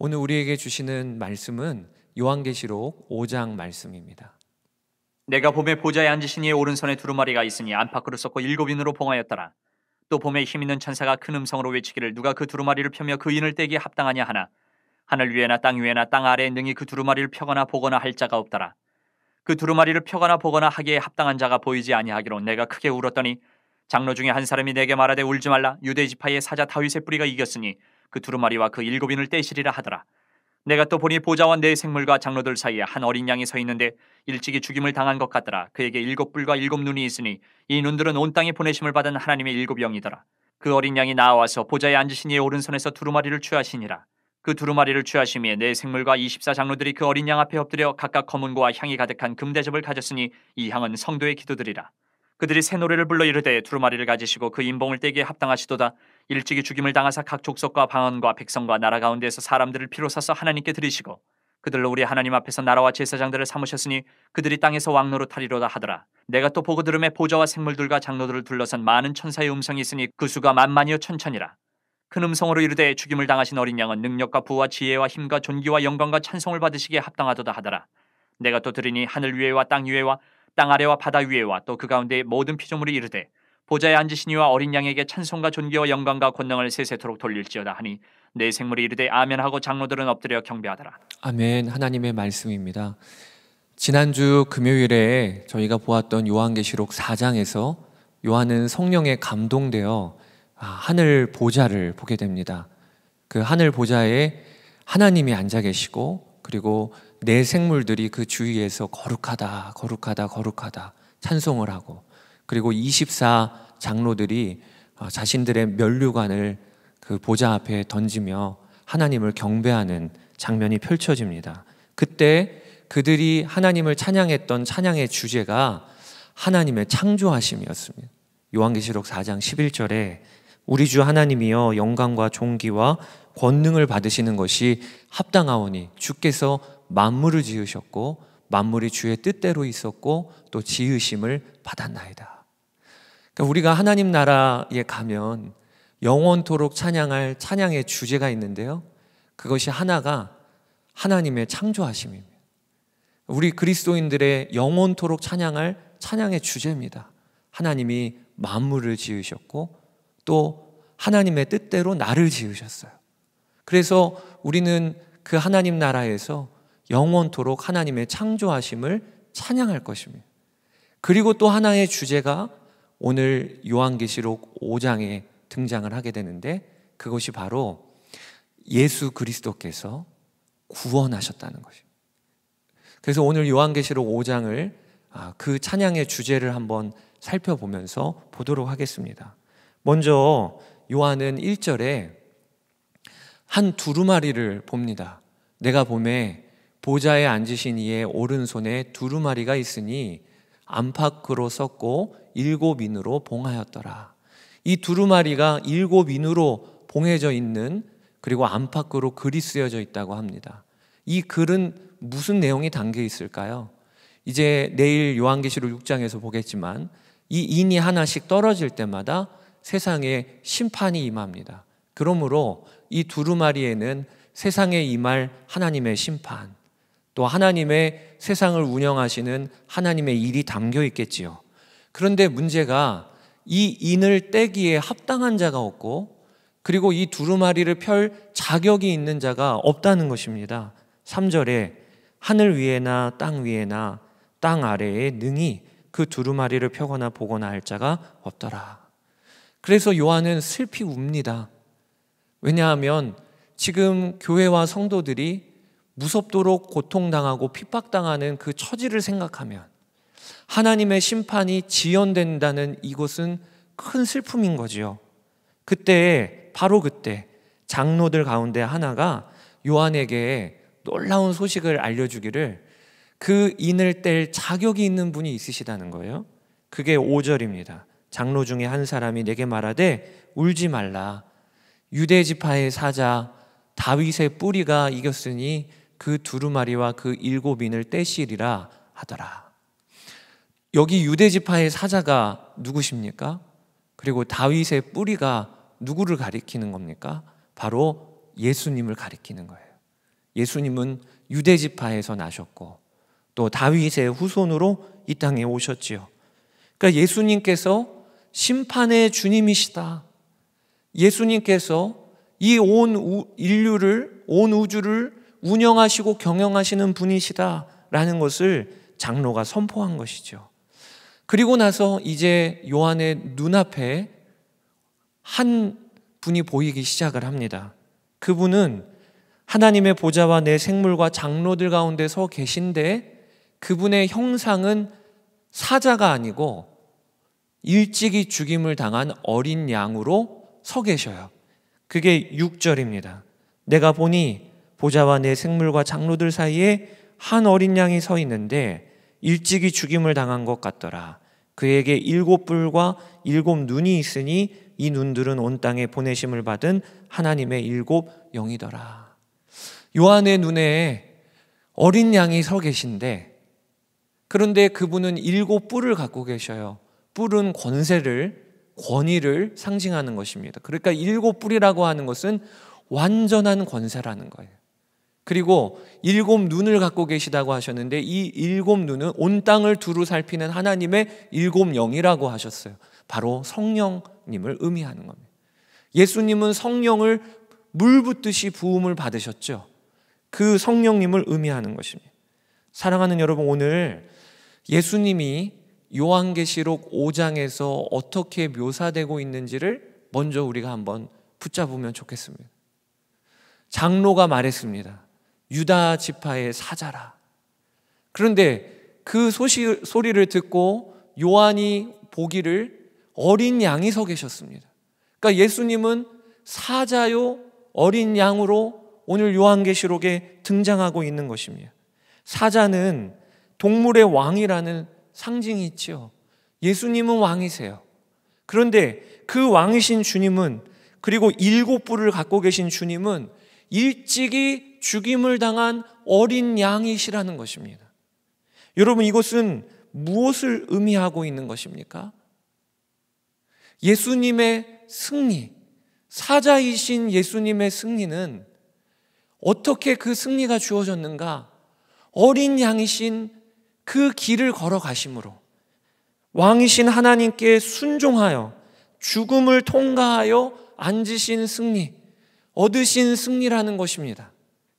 오늘 우리에게 주시는 말씀은 요한계시록 5장 말씀입니다. 내가 봄에 보좌에 앉으신 이의 오른손에 두루마리가 있으니 안팎으로 썩고 일곱 인으로 봉하였더라. 또 봄에 힘 있는 천사가 큰 음성으로 외치기를 누가 그 두루마리를 펴며 그 인을 떼기에 합당하냐 하나 하늘 위에나 땅 위에나 땅 아래에 능히 그 두루마리를 펴거나 보거나 할 자가 없더라. 그 두루마리를 펴거나 보거나 하기에 합당한 자가 보이지 아니하기로 내가 크게 울었더니 장로 중에 한 사람이 내게 말하되 울지 말라 유대 지파의 사자 다윗의 뿌리가 이겼으니 그 두루마리와 그 일곱인을 떼시리라 하더라. 내가 또 보니 보좌와 내 생물과 장로들 사이에 한 어린 양이 서 있는데 일찍이 죽임을 당한 것 같더라. 그에게 일곱 뿔과 일곱 눈이 있으니 이 눈들은 온 땅에 보내심을 받은 하나님의 일곱 영이더라. 그 어린 양이 나와서 보좌에 앉으신 이의 오른손에서 두루마리를 취하시니라. 그 두루마리를 취하심에 내 생물과 24장로들이 그 어린 양 앞에 엎드려 각각 검은고와 향이 가득한 금대접을 가졌으니 이 향은 성도의 기도들이라. 그들이 새 노래를 불러 이르되 두루마리를 가지시고 그 인봉을 떼기에 합당하시도다 일찍이 죽임을 당하사 각 족속과 방언과 백성과 나라 가운데에서 사람들을 피로 사서 하나님께 드리시고 그들로 우리 하나님 앞에서 나라와 제사장들을 삼으셨으니 그들이 땅에서 왕노로 타리로다 하더라. 내가 또 보고 들음에 보좌와 생물들과 장로들을 둘러선 많은 천사의 음성이 있으니 그 수가 만만이여 천천이라. 큰 음성으로 이르되 죽임을 당하신 어린 양은 능력과 부와 지혜와 힘과 존귀와 영광과 찬송을 받으시기에 합당하도다 하더라. 내가 또 들으니 하늘 위에와 땅 위에와 땅 아래와 바다 위에와 또 그 가운데 모든 피조물이 이르되 보좌에 앉으시니와 어린 양에게 찬송과 존귀와 영광과 권능을 세세토록 돌릴지어다 하니 내 생물이 이르되 아멘 하고 장로들은 엎드려 경배하더라. 아멘 하나님의 말씀입니다. 지난주 금요일에 저희가 보았던 요한계시록 4장에서 요한은 성령에 감동되어 아, 하늘 보좌를 보게 됩니다. 그 하늘 보좌에 하나님이 앉아 계시고 그리고 내 생물들이 그 주위에서 거룩하다, 거룩하다, 거룩하다 찬송을 하고 그리고 24 장로들이 어, 자신들의 면류관을 그 보좌 앞에 던지며 하나님을 경배하는 장면이 펼쳐집니다. 그때 그들이 하나님을 찬양했던 찬양의 주제가 하나님의 창조하심이었습니다. 요한계시록 4장 11절에 우리 주 하나님이여 영광과 종기와 권능을 받으시는 것이 합당하오니 주께서 만물을 지으셨고 만물이 주의 뜻대로 있었고 또 지으심을 받았나이다. 그러니까 우리가 하나님 나라에 가면 영원토록 찬양할 찬양의 주제가 있는데요. 그것이 하나가 하나님의 창조하심입니다. 우리 그리스도인들의 영원토록 찬양할 찬양의 주제입니다. 하나님이 만물을 지으셨고 또 하나님의 뜻대로 나를 지으셨어요. 그래서 우리는 그 하나님 나라에서 영원토록 하나님의 창조하심을 찬양할 것입니다. 그리고 또 하나의 주제가 오늘 요한계시록 5장에 등장을 하게 되는데 그것이 바로 예수 그리스도께서 구원하셨다는 것입니다. 그래서 오늘 요한계시록 5장을 아, 그 찬양의 주제를 한번 살펴보면서 보도록 하겠습니다. 먼저 요한은 1절에 한 두루마리를 봅니다. 내가 봄에 보좌에 앉으신 이의 오른손에 두루마리가 있으니 안팎으로 썩고 일곱 인으로 봉하였더라. 이 두루마리가 일곱 인으로 봉해져 있는 그리고 안팎으로 글이 쓰여져 있다고 합니다. 이 글은 무슨 내용이 담겨 있을까요? 이제 내일 요한계시록 6장에서 보겠지만 이 인이 하나씩 떨어질 때마다 세상에 심판이 임합니다. 그러므로 이 두루마리에는 세상에 임할 하나님의 심판, 또 하나님의 세상을 운영하시는 하나님의 일이 담겨 있겠지요. 그런데 문제가 이 인을 떼기에 합당한 자가 없고 그리고 이 두루마리를 펼 자격이 있는 자가 없다는 것입니다. 3절에 하늘 위에나 땅 위에나 땅 아래에 능히 그 두루마리를 펴거나 보거나 할 자가 없더라. 그래서 요한은 슬피 웁니다. 왜냐하면 지금 교회와 성도들이 무섭도록 고통당하고 핍박당하는 그 처지를 생각하면 하나님의 심판이 지연된다는 이것은 큰 슬픔인 거지요. 그때 바로 그때 장로들 가운데 하나가 요한에게 놀라운 소식을 알려주기를 그 인을 뗄 자격이 있는 분이 있으시다는 거예요. 그게 5절입니다. 장로 중에 한 사람이 내게 말하되 울지 말라. 유대 지파의 사자 다윗의 뿌리가 이겼으니 그 두루마리와 그 일곱인을 떼시리라 하더라. 여기 유대 지파의 사자가 누구십니까? 그리고 다윗의 뿌리가 누구를 가리키는 겁니까? 바로 예수님을 가리키는 거예요. 예수님은 유대 지파에서 나셨고 또 다윗의 후손으로 이 땅에 오셨지요. 그러니까 예수님께서 심판의 주님이시다. 예수님께서 이 온 인류를 온 우주를 운영하시고 경영하시는 분이시다라는 것을 장로가 선포한 것이죠. 그리고 나서 이제 요한의 눈앞에 한 분이 보이기 시작을 합니다. 그분은 하나님의 보좌와 내 생물과 장로들 가운데 서 계신데 그분의 형상은 사자가 아니고 일찍이 죽임을 당한 어린 양으로 서 계셔요. 그게 6절입니다. 내가 보니 보좌와 내 생물과 장로들 사이에 한 어린 양이 서 있는데 일찍이 죽임을 당한 것 같더라. 그에게 일곱 불과 일곱 눈이 있으니 이 눈들은 온 땅에 보내심을 받은 하나님의 일곱 영이더라. 요한의 눈에 어린 양이 서 계신데 그런데 그분은 일곱 뿔을 갖고 계셔요. 뿔은 권세를 권위를 상징하는 것입니다. 그러니까 일곱 뿔이라고 하는 것은 완전한 권세라는 거예요. 그리고 일곱 눈을 갖고 계시다고 하셨는데 이 일곱 눈은 온 땅을 두루 살피는 하나님의 일곱 영이라고 하셨어요. 바로 성령님을 의미하는 겁니다. 예수님은 성령을 물 붓듯이 부음을 받으셨죠. 그 성령님을 의미하는 것입니다. 사랑하는 여러분, 오늘 예수님이 요한계시록 5장에서 어떻게 묘사되고 있는지를 먼저 우리가 한번 붙잡으면 좋겠습니다. 장로가 말했습니다. 유다 지파의 사자라. 그런데 그 소시, 소리를 듣고 요한이 보기를 어린 양이 서 계셨습니다. 그러니까 예수님은 사자요 어린 양으로 오늘 요한계시록에 등장하고 있는 것입니다. 사자는 동물의 왕이라는 상징이 있지 예수님은 왕이세요. 그런데 그 왕이신 주님은 그리고 일곱 불을 갖고 계신 주님은 일찍이 죽임을 당한 어린 양이시라는 것입니다. 여러분 이것은 무엇을 의미하고 있는 것입니까? 예수님의 승리, 사자이신 예수님의 승리는 어떻게 그 승리가 주어졌는가? 어린 양이신 그 길을 걸어가심으로 왕이신 하나님께 순종하여 죽음을 통과하여 앉으신 승리, 얻으신 승리라는 것입니다.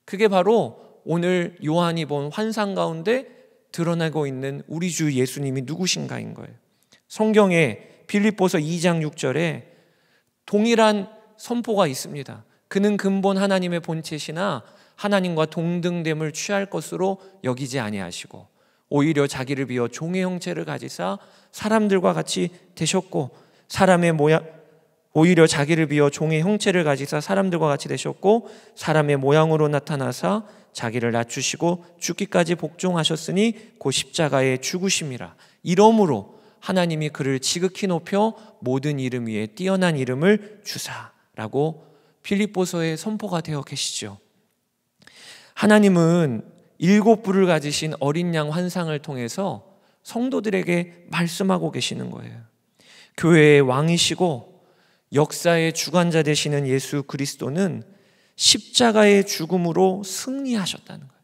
그게 바로 오늘 요한이 본 환상 가운데 드러나고 있는 우리 주 예수님이 누구신가인 거예요. 성경에 빌립보서 2장 6절에 동일한 선포가 있습니다. 그는 근본 하나님의 본체시나 하나님과 동등됨을 취할 것으로 여기지 아니하시고 오히려 자기를 비어 종의 형체를 가지사 사람들과 같이 되셨고 사람의 모양 오히려 자기를 비어 종의 형체를 가지사 사람들과 같이 되셨고 사람의 모양으로 나타나사 자기를 낮추시고 죽기까지 복종하셨으니 곧 십자가에 죽으심이라. 이러므로 하나님이 그를 지극히 높여 모든 이름 위에 뛰어난 이름을 주사라고 필립보서에 선포가 되어 계시죠. 하나님은 일곱 불을 가지신 어린 양 환상을 통해서 성도들에게 말씀하고 계시는 거예요. 교회의 왕이시고 역사의 주관자 되시는 예수 그리스도는 십자가의 죽음으로 승리하셨다는 거예요.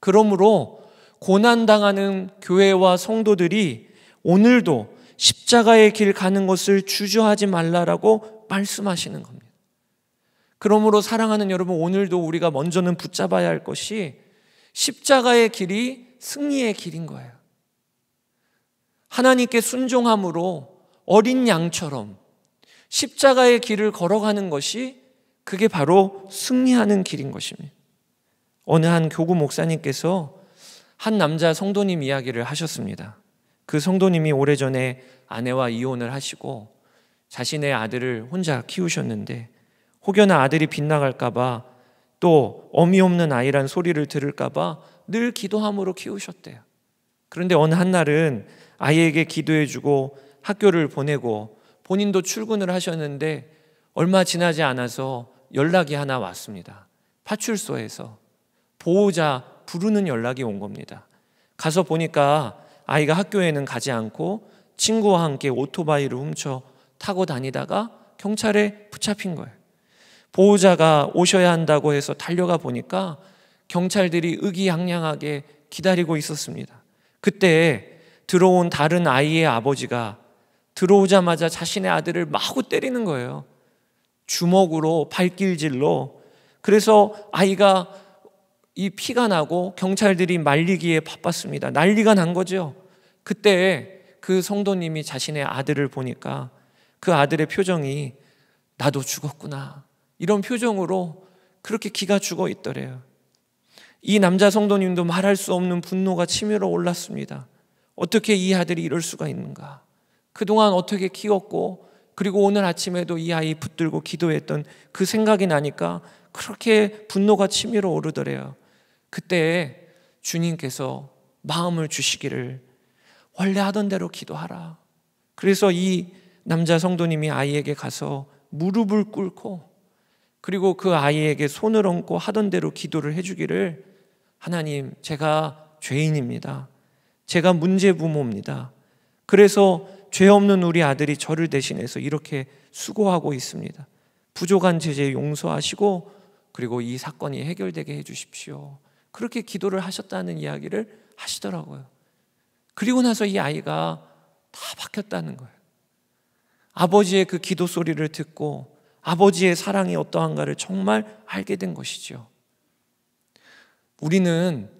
그러므로 고난당하는 교회와 성도들이 오늘도 십자가의 길 가는 것을 주저하지 말라라고 말씀하시는 겁니다. 그러므로 사랑하는 여러분, 오늘도 우리가 먼저는 붙잡아야 할 것이 십자가의 길이 승리의 길인 거예요. 하나님께 순종함으로 어린 양처럼 십자가의 길을 걸어가는 것이 그게 바로 승리하는 길인 것입니다. 어느 한 교구 목사님께서 한 남자 성도님 이야기를 하셨습니다. 그 성도님이 오래전에 아내와 이혼을 하시고 자신의 아들을 혼자 키우셨는데 혹여나 아들이 빗나갈까봐 또 어미 없는 아이란 소리를 들을까봐 늘 기도함으로 키우셨대요. 그런데 어느 한날은 아이에게 기도해주고 학교를 보내고 본인도 출근을 하셨는데 얼마 지나지 않아서 연락이 하나 왔습니다. 파출소에서 보호자 부르는 연락이 온 겁니다. 가서 보니까 아이가 학교에는 가지 않고 친구와 함께 오토바이를 훔쳐 타고 다니다가 경찰에 붙잡힌 거예요. 보호자가 오셔야 한다고 해서 달려가 보니까 경찰들이 의기양양하게 기다리고 있었습니다. 그때 들어온 다른 아이의 아버지가 들어오자마자 자신의 아들을 마구 때리는 거예요. 주먹으로 발길질로. 그래서 아이가 이 피가 나고 경찰들이 말리기에 바빴습니다. 난리가 난 거죠. 그때 그 성도님이 자신의 아들을 보니까 그 아들의 표정이 나도 죽었구나. 이런 표정으로 그렇게 기가 죽어 있더래요. 이 남자 성도님도 말할 수 없는 분노가 치밀어 올랐습니다. 어떻게 이 아들이 이럴 수가 있는가? 그동안 어떻게 키웠고 그리고 오늘 아침에도 이 아이 붙들고 기도했던 그 생각이 나니까 그렇게 분노가 치밀어 오르더래요. 그때 주님께서 마음을 주시기를 원래 하던 대로 기도하라. 그래서 이 남자 성도님이 아이에게 가서 무릎을 꿇고 그리고 그 아이에게 손을 얹고 하던 대로 기도를 해주기를 하나님, 제가 죄인입니다. 제가 문제 부모입니다. 그래서 죄 없는 우리 아들이 저를 대신해서 이렇게 수고하고 있습니다. 부족한 제죄 용서하시고 그리고 이 사건이 해결되게 해 주십시오. 그렇게 기도를 하셨다는 이야기를 하시더라고요. 그리고 나서 이 아이가 다 바뀌었다는 거예요. 아버지의 그 기도 소리를 듣고 아버지의 사랑이 어떠한가를 정말 알게 된 것이죠. 우리는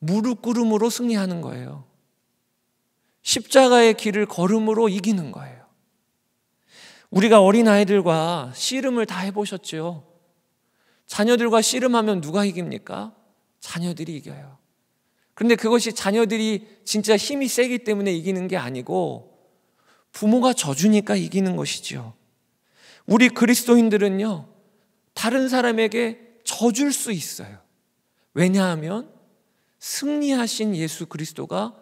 무릎 꿇음으로 승리하는 거예요. 십자가의 길을 걸음으로 이기는 거예요. 우리가 어린아이들과 씨름을 다 해보셨지요. 자녀들과 씨름하면 누가 이깁니까? 자녀들이 이겨요. 그런데 그것이 자녀들이 진짜 힘이 세기 때문에 이기는 게 아니고 부모가 져주니까 이기는 것이지요. 우리 그리스도인들은요, 다른 사람에게 져줄 수 있어요. 왜냐하면 승리하신 예수 그리스도가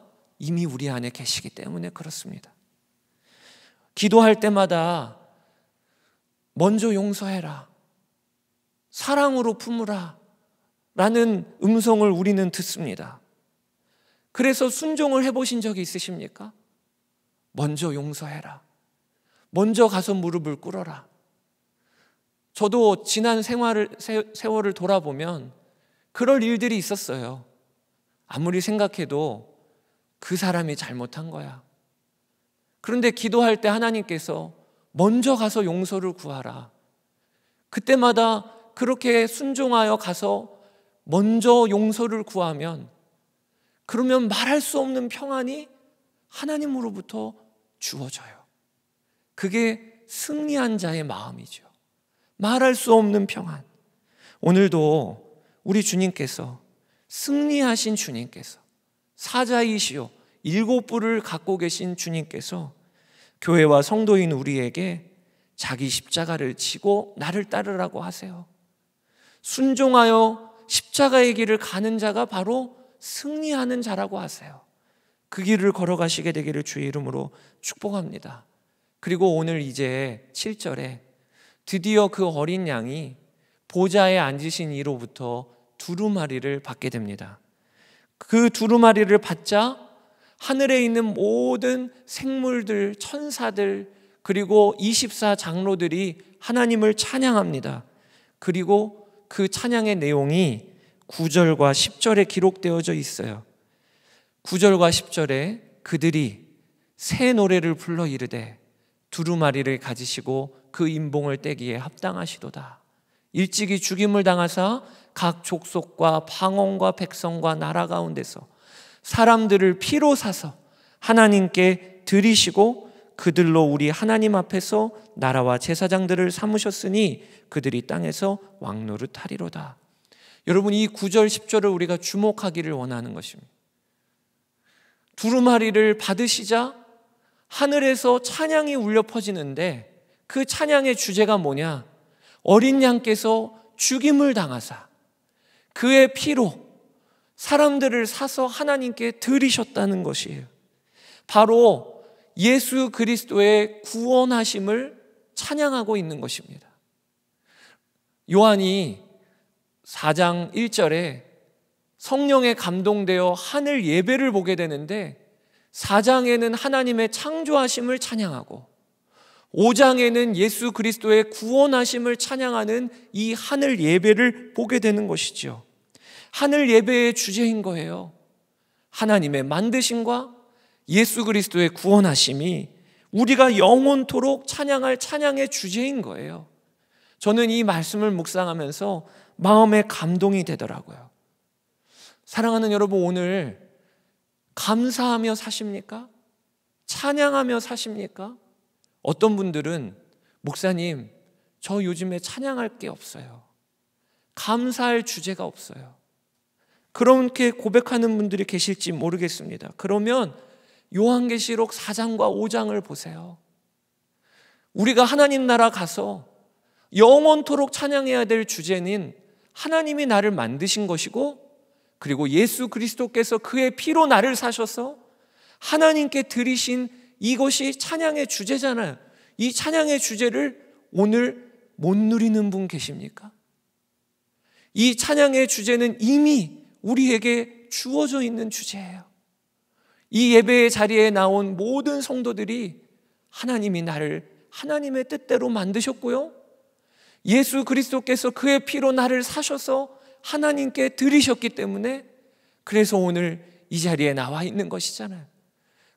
이미 우리 안에 계시기 때문에 그렇습니다. 기도할 때마다 먼저 용서해라. 사랑으로 품으라. 라는 음성을 우리는 듣습니다. 그래서 순종을 해보신 적이 있으십니까? 먼저 용서해라. 먼저 가서 무릎을 꿇어라. 저도 지난 생활을, 세월을 돌아보면 그럴 일들이 있었어요. 아무리 생각해도 그 사람이 잘못한 거야. 그런데 기도할 때 하나님께서 먼저 가서 용서를 구하라. 그때마다 그렇게 순종하여 가서 먼저 용서를 구하면 그러면 말할 수 없는 평안이 하나님으로부터 주어져요. 그게 승리한 자의 마음이죠. 말할 수 없는 평안. 오늘도 우리 주님께서 승리하신 주님께서 사자이시요 일곱 뿔을 갖고 계신 주님께서 교회와 성도인 우리에게 자기 십자가를 치고 나를 따르라고 하세요. 순종하여 십자가의 길을 가는 자가 바로 승리하는 자라고 하세요. 그 길을 걸어가시게 되기를 주의 이름으로 축복합니다. 그리고 오늘 이제 7절에 드디어 그 어린 양이 보좌에 앉으신 이로부터 두루마리를 받게 됩니다. 그 두루마리를 받자 하늘에 있는 모든 생물들, 천사들, 그리고 24 장로들이 하나님을 찬양합니다. 그리고 그 찬양의 내용이 9절과 10절에 기록되어져 있어요. 9절과 10절에 그들이 새 노래를 불러 이르되 두루마리를 가지시고 그 임봉을 떼기에 합당하시도다. 일찍이 죽임을 당하사 각 족속과 방언과 백성과 나라 가운데서 사람들을 피로 사서 하나님께 드리시고 그들로 우리 하나님 앞에서 나라와 제사장들을 삼으셨으니 그들이 땅에서 왕노릇하리로다. 여러분 이구절 10절을 우리가 주목하기를 원하는 것입니다. 두루마리를 받으시자 하늘에서 찬양이 울려 퍼지는데 그 찬양의 주제가 뭐냐? 어린 양께서 죽임을 당하사 그의 피로 사람들을 사서 하나님께 드리셨다는 것이에요. 바로 예수 그리스도의 구원하심을 찬양하고 있는 것입니다. 요한이 4장 1절에 성령에 감동되어 하늘 예배를 보게 되는데 4장에는 하나님의 창조하심을 찬양하고 5장에는 예수 그리스도의 구원하심을 찬양하는 이 하늘 예배를 보게 되는 것이지요. 하늘 예배의 주제인 거예요. 하나님의 만드심과 예수 그리스도의 구원하심이 우리가 영원토록 찬양할 찬양의 주제인 거예요. 저는 이 말씀을 묵상하면서 마음에 감동이 되더라고요. 사랑하는 여러분, 오늘 감사하며 사십니까? 찬양하며 사십니까? 어떤 분들은 목사님, 저 요즘에 찬양할 게 없어요. 감사할 주제가 없어요. 그렇게 고백하는 분들이 계실지 모르겠습니다. 그러면 요한계시록 4장과 5장을 보세요. 우리가 하나님 나라 가서 영원토록 찬양해야 될 주제는 하나님이 나를 만드신 것이고 그리고 예수 그리스도께서 그의 피로 나를 사셔서 하나님께 드리신 이것이 찬양의 주제잖아요. 이 찬양의 주제를 오늘 못 누리는 분 계십니까? 이 찬양의 주제는 이미 우리에게 주어져 있는 주제예요. 이 예배의 자리에 나온 모든 성도들이 하나님이 나를 하나님의 뜻대로 만드셨고요. 예수 그리스도께서 그의 피로 나를 사셔서 하나님께 드리셨기 때문에 그래서 오늘 이 자리에 나와 있는 것이잖아요.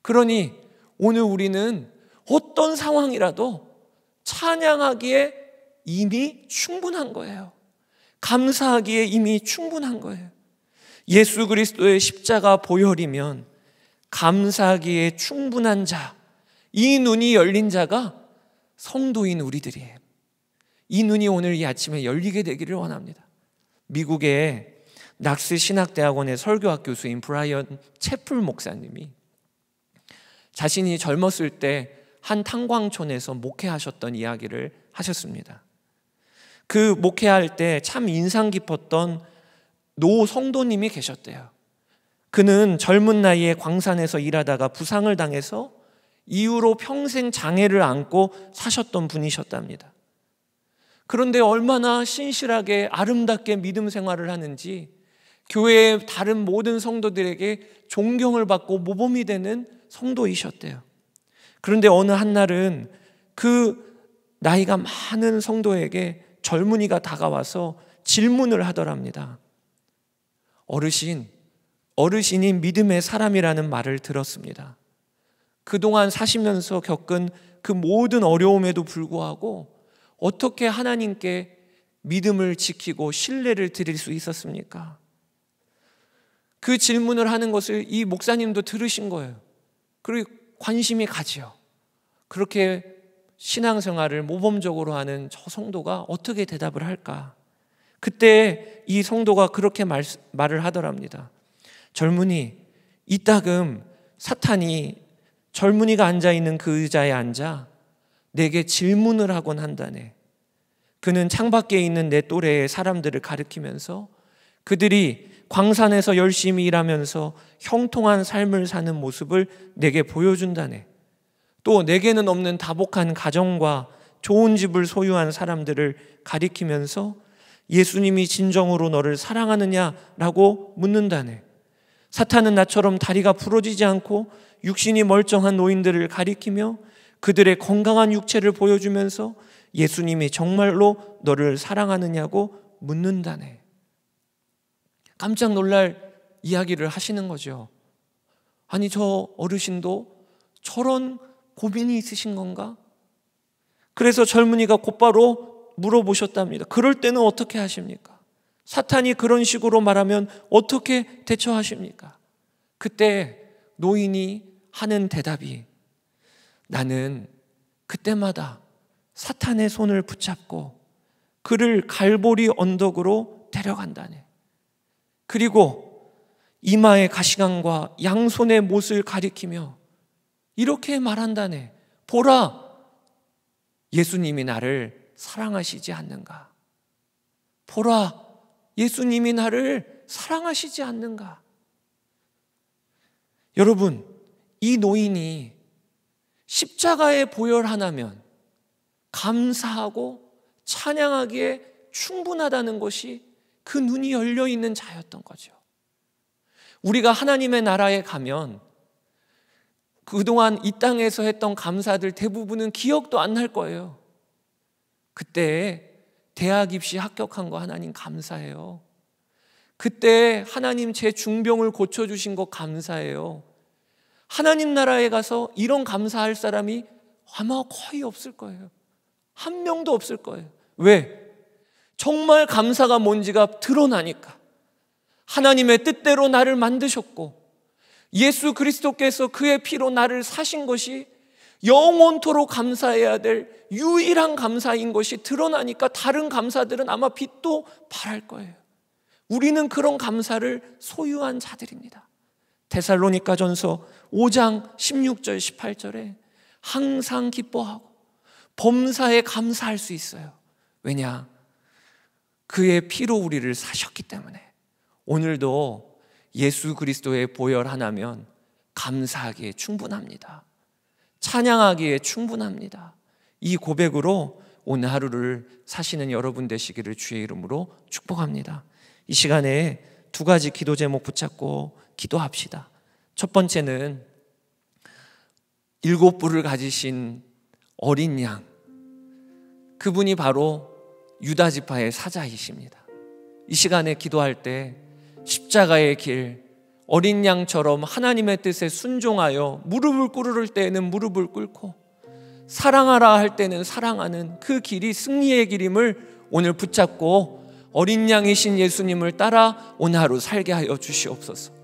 그러니 오늘 우리는 어떤 상황이라도 찬양하기에 이미 충분한 거예요. 감사하기에 이미 충분한 거예요. 예수 그리스도의 십자가 보혈이면 감사하기에 충분한 자, 이 눈이 열린 자가 성도인 우리들이에요. 이 눈이 오늘 이 아침에 열리게 되기를 원합니다. 미국의 낙스 신학대학원의 설교학 교수인 브라이언 채플 목사님이 자신이 젊었을 때 한 탄광촌에서 목회하셨던 이야기를 하셨습니다. 그 목회할 때 참 인상 깊었던 노 성도님이 계셨대요. 그는 젊은 나이에 광산에서 일하다가 부상을 당해서 이후로 평생 장애를 안고 사셨던 분이셨답니다. 그런데 얼마나 신실하게 아름답게 믿음 생활을 하는지 교회의 다른 모든 성도들에게 존경을 받고 모범이 되는 성도이셨대요. 그런데 어느 한날은 그 나이가 많은 성도에게 젊은이가 다가와서 질문을 하더랍니다. 어르신, 어르신이 믿음의 사람이라는 말을 들었습니다. 그동안 사시면서 겪은 그 모든 어려움에도 불구하고 어떻게 하나님께 믿음을 지키고 신뢰를 드릴 수 있었습니까? 그 질문을 하는 것을 이 목사님도 들으신 거예요. 그리고 관심이 가지요. 그렇게 신앙생활을 모범적으로 하는 저 성도가 어떻게 대답을 할까? 그때 이 성도가 그렇게 말, 말을 하더랍니다. 젊은이, 이따금 사탄이 젊은이가 앉아 있는 그 의자에 앉아 내게 질문을 하곤 한다네. 그는 창밖에 있는 내 또래의 사람들을 가리키면서 그들이 광산에서 열심히 일하면서 형통한 삶을 사는 모습을 내게 보여준다네. 또 내게는 없는 다복한 가정과 좋은 집을 소유한 사람들을 가리키면서 예수님이 진정으로 너를 사랑하느냐라고 묻는다네. 사탄은 나처럼 다리가 부러지지 않고 육신이 멀쩡한 노인들을 가리키며 그들의 건강한 육체를 보여주면서 예수님이 정말로 너를 사랑하느냐고 묻는다네. 깜짝 놀랄 이야기를 하시는 거죠. 아니, 저 어르신도 저런 고민이 있으신 건가? 그래서 젊은이가 곧바로 물어보셨답니다. 그럴 때는 어떻게 하십니까? 사탄이 그런 식으로 말하면 어떻게 대처하십니까? 그때 노인이 하는 대답이 나는 그때마다 사탄의 손을 붙잡고 그를 갈보리 언덕으로 데려간다네. 그리고 이마에 가시관과 양손의 못을 가리키며 이렇게 말한다네. 보라, 예수님이 나를 사랑하시지 않는가? 보라, 예수님이 나를 사랑하시지 않는가? 여러분, 이 노인이 십자가의 보혈 하나면 감사하고 찬양하기에 충분하다는 것이 그 눈이 열려 있는 자였던 거죠. 우리가 하나님의 나라에 가면 그동안 이 땅에서 했던 감사들 대부분은 기억도 안 날 거예요. 그때 대학 입시 합격한 거 하나님 감사해요. 그때 하나님 제 중병을 고쳐주신 거 감사해요. 하나님 나라에 가서 이런 감사할 사람이 아마 거의 없을 거예요. 한 명도 없을 거예요. 왜? 정말 감사가 뭔지가 드러나니까 하나님의 뜻대로 나를 만드셨고 예수 그리스도께서 그의 피로 나를 사신 것이 영원토록 감사해야 될 유일한 감사인 것이 드러나니까 다른 감사들은 아마 빛도 발할 거예요. 우리는 그런 감사를 소유한 자들입니다. 데살로니가 전서 5장 16절 18절에 항상 기뻐하고 범사에 감사할 수 있어요. 왜냐? 그의 피로 우리를 사셨기 때문에 오늘도 예수 그리스도의 보혈 하나면 감사하기에 충분합니다. 찬양하기에 충분합니다. 이 고백으로 오늘 하루를 사시는 여러분 되시기를 주의 이름으로 축복합니다. 이 시간에 두 가지 기도 제목 붙잡고 기도합시다. 첫 번째는 일곱 불을 가지신 어린 양. 그분이 바로 유다 지파의 사자이십니다. 이 시간에 기도할 때 십자가의 길 어린 양처럼 하나님의 뜻에 순종하여 무릎을 꿇을 때에는 무릎을 꿇고 사랑하라 할 때는 사랑하는 그 길이 승리의 길임을 오늘 붙잡고 어린 양이신 예수님을 따라 오늘 하루 살게 하여 주시옵소서.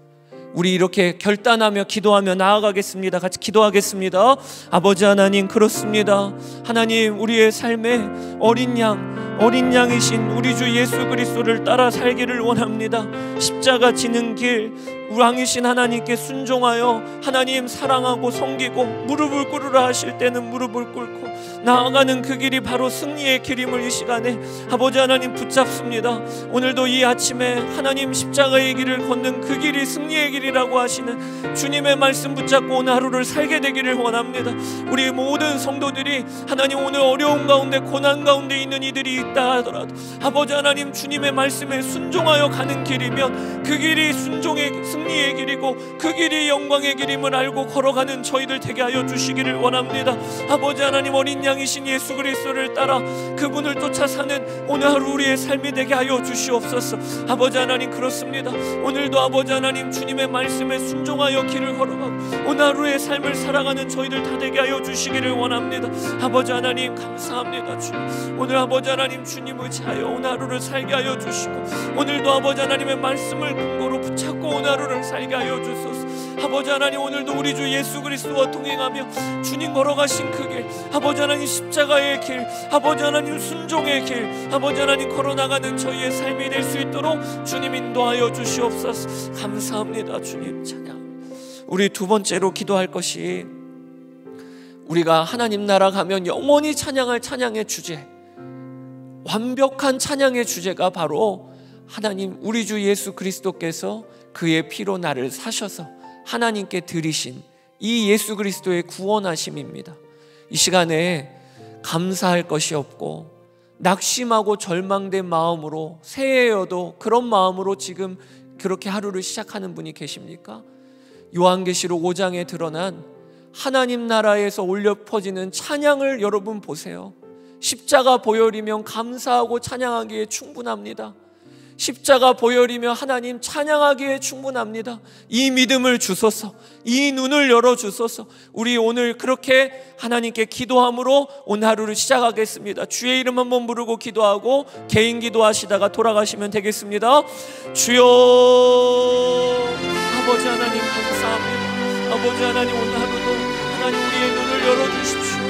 우리 이렇게 결단하며 기도하며 나아가겠습니다. 같이 기도하겠습니다. 아버지 하나님, 그렇습니다. 하나님, 우리의 삶에 어린 양, 어린 양이신 우리 주 예수 그리스도를 따라 살기를 원합니다. 십자가 지는 길, 우왕이신 하나님께 순종하여 하나님 사랑하고 섬기고 무릎을 꿇으라 하실 때는 무릎을 꿇고 나아가는 그 길이 바로 승리의 길임을 이 시간에 아버지 하나님 붙잡습니다. 오늘도 이 아침에 하나님 십자가의 길을 걷는 그 길이 승리의 길이라고 하시는 주님의 말씀 붙잡고 오늘 하루를 살게 되기를 원합니다. 우리 모든 성도들이 하나님 오늘 어려운 가운데 고난 가운데 있는 이들이 있다 하더라도 아버지 하나님 주님의 말씀에 순종하여 가는 길이면 그 길이 순종의 승리의 길이고 그 길이 영광의 길임을 알고 걸어가는 저희들 되게 하여 주시기를 원합니다. 아버지 하나님 어린 양 양이신 예수 그리스도를 따라 그분을 쫓아 사는 오늘 하루 우리의 삶이 되게 하여 주시옵소서. 아버지 하나님 그렇습니다. 오늘도 아버지 하나님 주님의 말씀에 순종하여 길을 걸어가고 오늘 하루의 삶을 살아가는 저희들 다 되게 하여 주시기를 원합니다. 아버지 하나님 감사합니다. 주님. 오늘 아버지 하나님 주님을 지여 오늘 하루를 살게 하여 주시고 오늘도 아버지 하나님의 말씀을 근거로 붙잡고 오늘 하루를 살게 하여 주소서. 아버지 하나님 오늘도 우리 주 예수 그리스도와 동행하며 주님 걸어가신 그길 아버지 하나님 십자가의 길 아버지 하나님 순종의 길 아버지 하나님 걸어나가는 저희의 삶이 될 수 있도록 주님 인도하여 주시옵소서 감사합니다 주님 찬양 우리 두 번째로 기도할 것이 우리가 하나님 나라 가면 영원히 찬양할 찬양의 주제 완벽한 찬양의 주제가 바로 하나님 우리 주 예수 그리스도께서 그의 피로 나를 사셔서 하나님께 드리신 이 예수 그리스도의 구원하심입니다. 이 시간에 감사할 것이 없고 낙심하고 절망된 마음으로 새해여도 그런 마음으로 지금 그렇게 하루를 시작하는 분이 계십니까? 요한계시록 5장에 드러난 하나님 나라에서 올려 퍼지는 찬양을 여러분 보세요. 십자가 보혈이면 감사하고 찬양하기에 충분합니다. 십자가 보혈이며 하나님 찬양하기에 충분합니다. 이 믿음을 주소서, 이 눈을 열어 주소서. 우리 오늘 그렇게 하나님께 기도함으로 오늘 하루를 시작하겠습니다. 주의 이름 한번 부르고 기도하고 개인 기도하시다가 돌아가시면 되겠습니다. 주여 아버지 하나님 감사합니다. 아버지 하나님 오늘 하루도 하나님 우리의 눈을 열어 주십시오.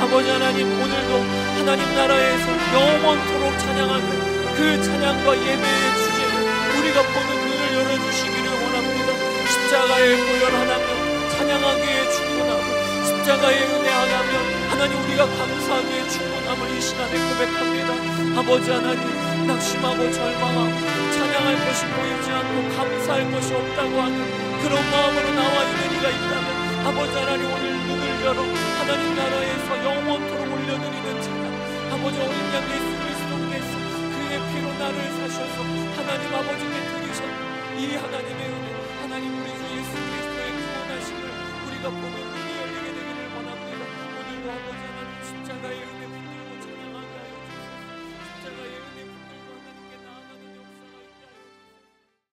아버지 하나님 오늘도 하나님 나라에서 영원토록 찬양하며 그 찬양과 예배의 주제 우리가 보는 눈을 열어주시기를 원합니다 십자가의 보혈하나며 찬양하기에 충분하고 십자가의 은혜 하나며 하나님 우리가 감사하기에 충분함을 이 시간에 고백합니다 아버지 하나님 낙심하고 절망하고 찬양할 것이 보이지 않고 감사할 것이 없다고 하는 그런 마음으로 나와 있는 이가 있다면 아버지 하나님 오늘 눈을 열어 하나님 나라에서 영원토록 올려드리는 찬양 아버지 어린 양 예수님 피로 나를 사셔서 하나님 아버지께 드리셨이 하나님의 은혜 하나님 우리 주 예수 그리스도의 구원하심을 우리가 보는